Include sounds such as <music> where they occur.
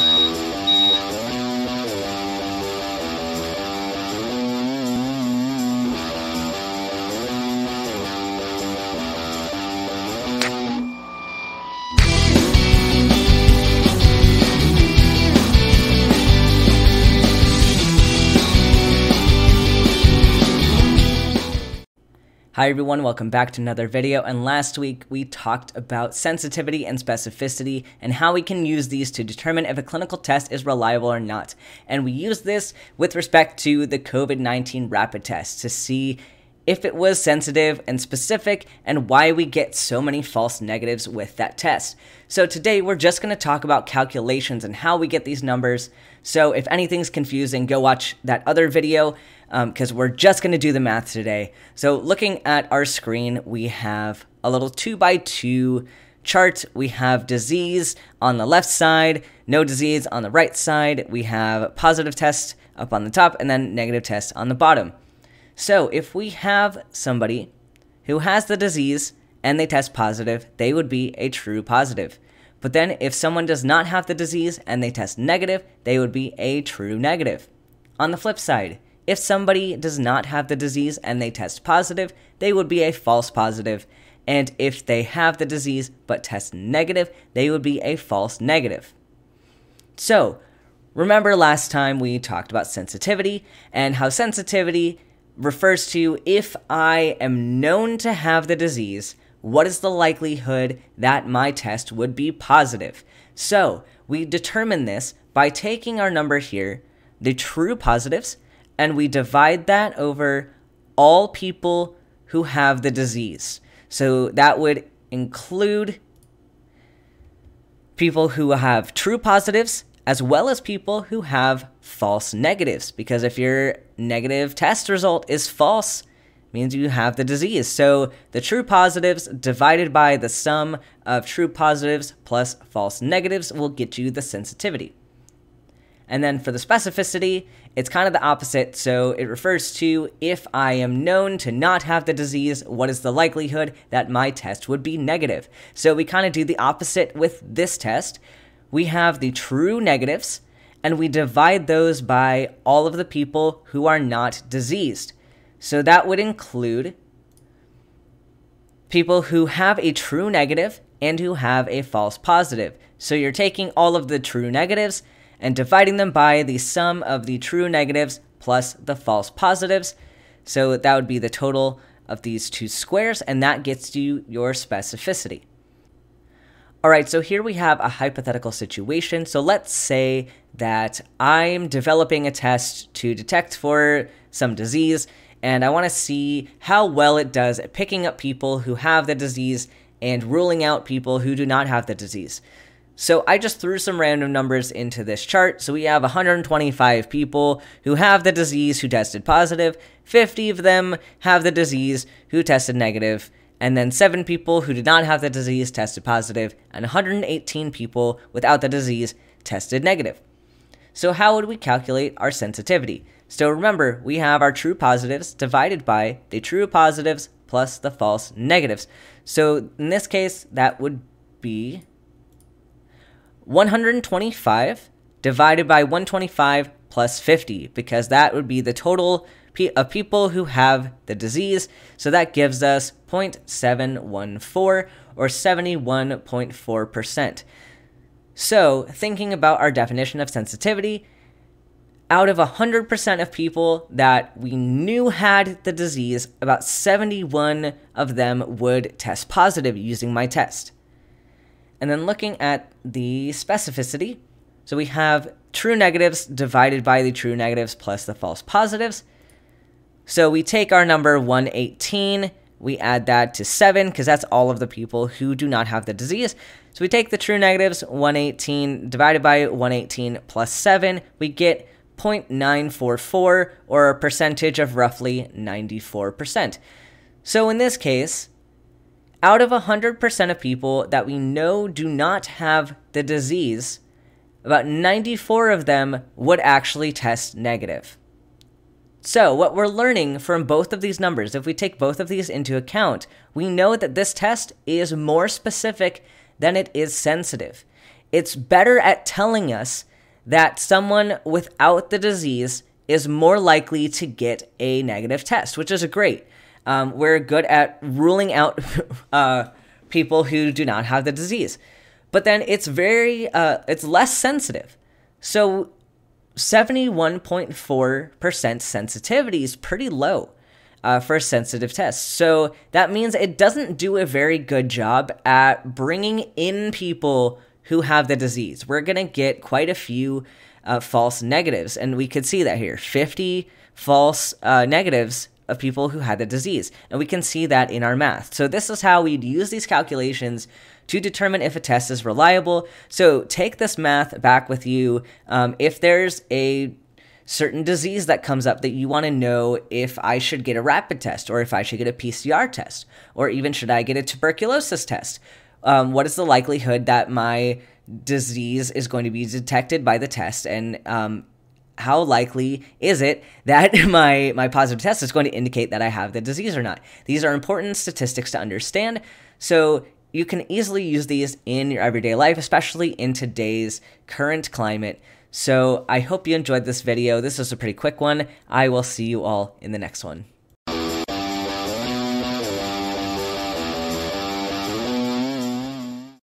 Thank you. Hi everyone, welcome back to another video, and last week we talked about sensitivity and specificity and how we can use these to determine if a clinical test is reliable or not. And we used this with respect to the COVID-19 rapid test to see if it was sensitive and specific and why we get so many false negatives with that test. So today we're just going to talk about calculations and how we get these numbers. So if anything's confusing, go watch that other video because um, we're just going to do the math today. So looking at our screen, we have a little two by two chart. We have disease on the left side, no disease on the right side. We have positive test up on the top and then negative test on the bottom. So if we have somebody who has the disease and they test positive, they would be a true positive. But then if someone does not have the disease and they test negative, they would be a true negative. On the flip side, if somebody does not have the disease and they test positive, they would be a false positive. And if they have the disease but test negative, they would be a false negative. So, remember last time we talked about sensitivity and how sensitivity refers to if I am known to have the disease, what is the likelihood that my test would be positive? So, we determine this by taking our number here, the true positives, and we divide that over all people who have the disease. So that would include people who have true positives as well as people who have false negatives because if your negative test result is false means you have the disease. So the true positives divided by the sum of true positives plus false negatives will get you the sensitivity. And then for the specificity, it's kind of the opposite, so it refers to if I am known to not have the disease, what is the likelihood that my test would be negative? So we kind of do the opposite with this test. We have the true negatives, and we divide those by all of the people who are not diseased. So that would include people who have a true negative and who have a false positive. So you're taking all of the true negatives and dividing them by the sum of the true negatives plus the false positives. So that would be the total of these two squares, and that gets you your specificity. All right, so here we have a hypothetical situation. So let's say that I'm developing a test to detect for some disease, and I want to see how well it does at picking up people who have the disease and ruling out people who do not have the disease. So I just threw some random numbers into this chart. So we have 125 people who have the disease who tested positive, 50 of them have the disease who tested negative, and then 7 people who did not have the disease tested positive, and 118 people without the disease tested negative. So how would we calculate our sensitivity? So remember, we have our true positives divided by the true positives plus the false negatives. So in this case, that would be 125 divided by 125 plus 50 because that would be the total of people who have the disease. So that gives us 0.714 or 71.4%. So, thinking about our definition of sensitivity, out of 100% of people that we knew had the disease, about 71 of them would test positive using my test. And then looking at the specificity, so we have true negatives divided by the true negatives plus the false positives. So we take our number 118, we add that to 7 because that's all of the people who do not have the disease. So we take the true negatives 118 divided by 118 plus 7, we get 0.944 or a percentage of roughly 94%. So in this case, out of 100% of people that we know do not have the disease, about 94 of them would actually test negative. So, what we're learning from both of these numbers, if we take both of these into account, we know that this test is more specific than it is sensitive. It's better at telling us that someone without the disease is more likely to get a negative test, which is great. Um, we're good at ruling out <laughs> uh, people who do not have the disease. But then it's very, uh, it's less sensitive. So 71.4% sensitivity is pretty low uh, for a sensitive test. So that means it doesn't do a very good job at bringing in people who have the disease. We're going to get quite a few uh, false negatives, and we could see that here 50 false uh, negatives of people who had the disease. And we can see that in our math. So this is how we'd use these calculations to determine if a test is reliable. So take this math back with you. Um, if there's a certain disease that comes up that you want to know if I should get a rapid test or if I should get a PCR test or even should I get a tuberculosis test, um, what is the likelihood that my disease is going to be detected by the test and um, how likely is it that <laughs> my, my positive test is going to indicate that I have the disease or not? These are important statistics to understand. So you can easily use these in your everyday life, especially in today's current climate. So I hope you enjoyed this video. This was a pretty quick one. I will see you all in the next one.